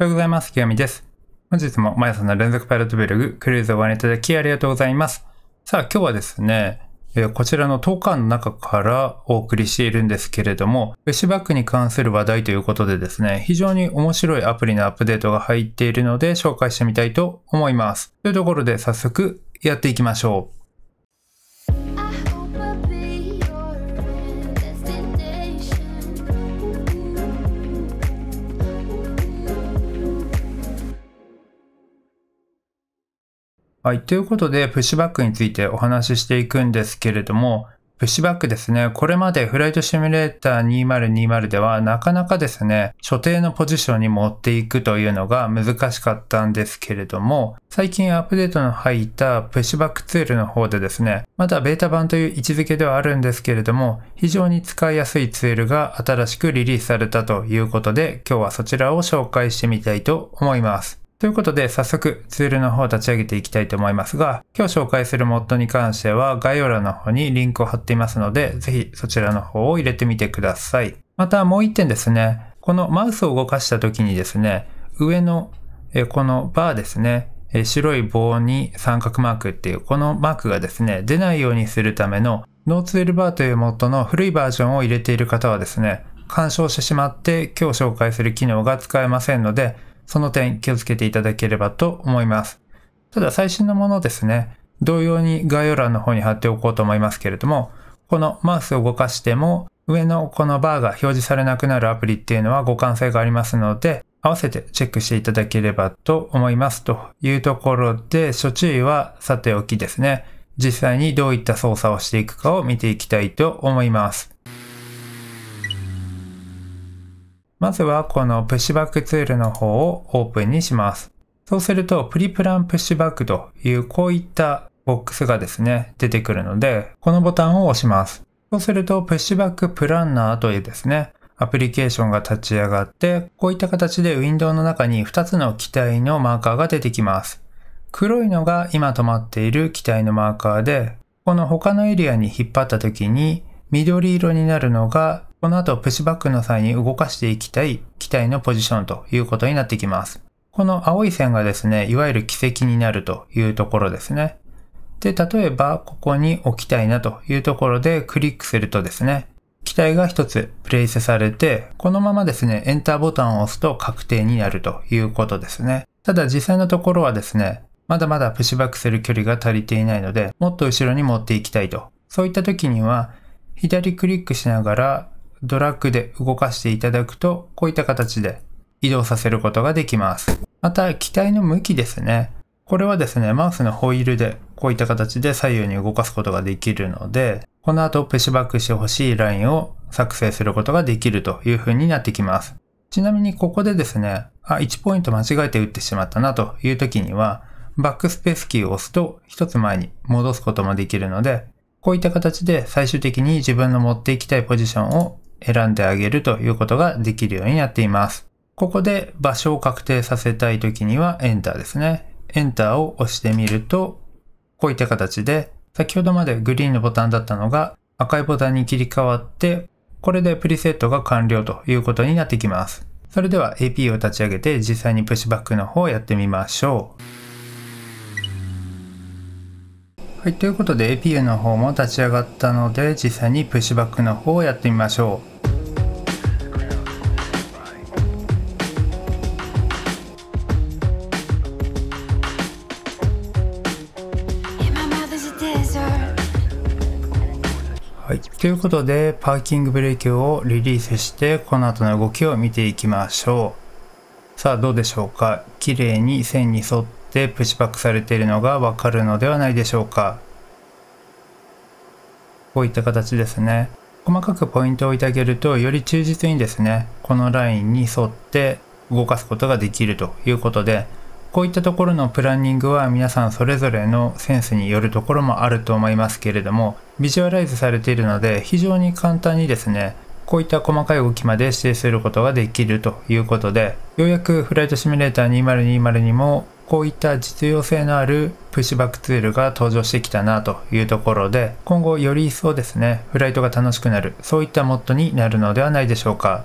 おはようございます。きよみです。本日も毎朝の連続パイロットブログ、クルーズをご覧いただきありがとうございます。さあ、今日はですね、えこちらの10巻の中からお送りしているんですけれども、ウェシュバックに関する話題ということでですね、非常に面白いアプリのアップデートが入っているので紹介してみたいと思います。というところで早速やっていきましょう。はい。ということで、プッシュバックについてお話ししていくんですけれども、プッシュバックですね。これまでフライトシミュレーター2020ではなかなかですね、所定のポジションに持っていくというのが難しかったんですけれども、最近アップデートの入ったプッシュバックツールの方でですね、まだベータ版という位置づけではあるんですけれども、非常に使いやすいツールが新しくリリースされたということで、今日はそちらを紹介してみたいと思います。ということで早速ツールの方を立ち上げていきたいと思いますが、今日紹介する mod に関しては概要欄の方にリンクを貼っていますので、ぜひそちらの方を入れてみてください。またもう一点ですね、このマウスを動かした時にですね、上のこのバーですね、白い棒に三角マークっていうこのマークがですね、出ないようにするためのノーツールバーという mod の古いバージョンを入れている方はですね、干渉してしまって今日紹介する機能が使えませんので、その点気をつけていただければと思います。ただ最新のものですね、同様に概要欄の方に貼っておこうと思いますけれども、このマウスを動かしても上のこのバーが表示されなくなるアプリっていうのは互換性がありますので、合わせてチェックしていただければと思いますというところで、諸注意はさておきですね。実際にどういった操作をしていくかを見ていきたいと思います。まずはこのプッシュバックツールの方をオープンにします。そうすると、プリプランプッシュバックというこういったボックスがですね、出てくるので、このボタンを押します。そうすると、プッシュバックプランナーというですね、アプリケーションが立ち上がって、こういった形でウィンドウの中に2つの機体のマーカーが出てきます。黒いのが今止まっている機体のマーカーで、この他のエリアに引っ張った時に緑色になるのがこの後、プッシュバックの際に動かしていきたい機体のポジションということになってきます。この青い線がですね、いわゆる軌跡になるというところですね。で、例えば、ここに置きたいなというところでクリックするとですね、機体が一つプレイスされて、このままですね、エンターボタンを押すと確定になるということですね。ただ実際のところはですね、まだまだプッシュバックする距離が足りていないので、もっと後ろに持っていきたいと。そういった時には、左クリックしながらドラッグで動かしていただくと、こういった形で移動させることができます。また、機体の向きですね。これはですね、マウスのホイールでこういった形で左右に動かすことができるので、この後プッシュバックしてほしいラインを作成することができるという風になってきます。ちなみにここでですね、あ、1ポイント間違えて打ってしまったなという時には、バックスペースキーを押すと1つ前に戻すこともできるので、こういった形で最終的に自分の持っていきたいポジションを選んであげるということができるようになっています。ここで場所を確定させたいときには Enter ですね。Enter を押してみると、こういった形で、先ほどまでグリーンのボタンだったのが赤いボタンに切り替わって、これでプリセットが完了ということになってきます。それでは AP を立ち上げて実際にプッシュバックの方をやってみましょう。はい、ということで APU の方も立ち上がったので実際にプッシュバックの方をやってみましょう。はい、ということでパーキングブレーキをリリースしてこの後の動きを見ていきましょう。さあどうでしょうか綺麗に線に沿ってでプッシュバックされているのがわかるのではないでしょうか。こういった形ですね。細かくポイントを置いてあげると、より忠実にですね、このラインに沿って動かすことができるということで、こういったところのプランニングは皆さんそれぞれのセンスによるところもあると思いますけれども、ビジュアライズされているので非常に簡単にですね、こういった細かい動きまで指定することができるということで、ようやくフライトシミュレーター2020にもこういった実用性のあるプッシュバックツールが登場してきたなというところで、今後より一層ですね、フライトが楽しくなる、そういったモッドになるのではないでしょうか。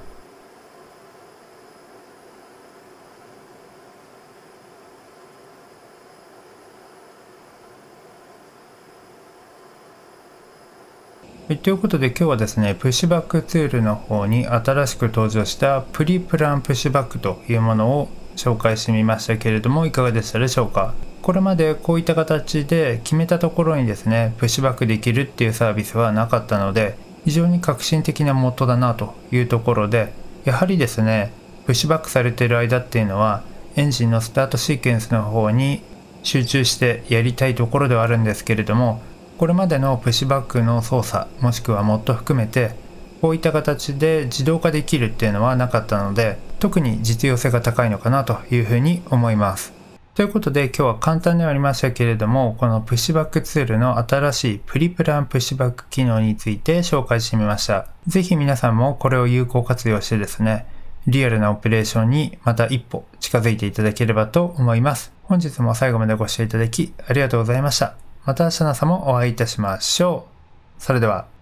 ということで今日はですね、プッシュバックツールの方に新しく登場したプリプランプッシュバックというものを紹介してみましたけれどもいかがでしたでしょうかこれまでこういった形で決めたところにですねプッシュバックできるっていうサービスはなかったので非常に革新的なもとだなというところでやはりですねプッシュバックされてる間っていうのはエンジンのスタートシーケンスの方に集中してやりたいところではあるんですけれどもこれまでのプッシュバックの操作もしくはモッド含めてこういった形で自動化できるっていうのはなかったので特に実用性が高いのかなというふうに思います。ということで今日は簡単ではありましたけれどもこのプッシュバックツールの新しいプリプランプッシュバック機能について紹介してみました。ぜひ皆さんもこれを有効活用してですねリアルなオペレーションにまた一歩近づいていただければと思います。本日も最後までご視聴いただきありがとうございました。また明日の朝もお会いいたしましょう。それでは。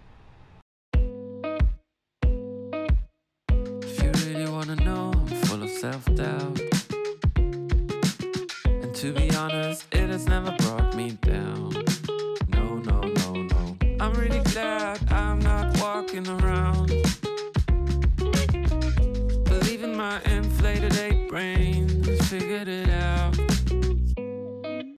I'm really glad I'm not walking around. Believing my inflated eight brains figured it out.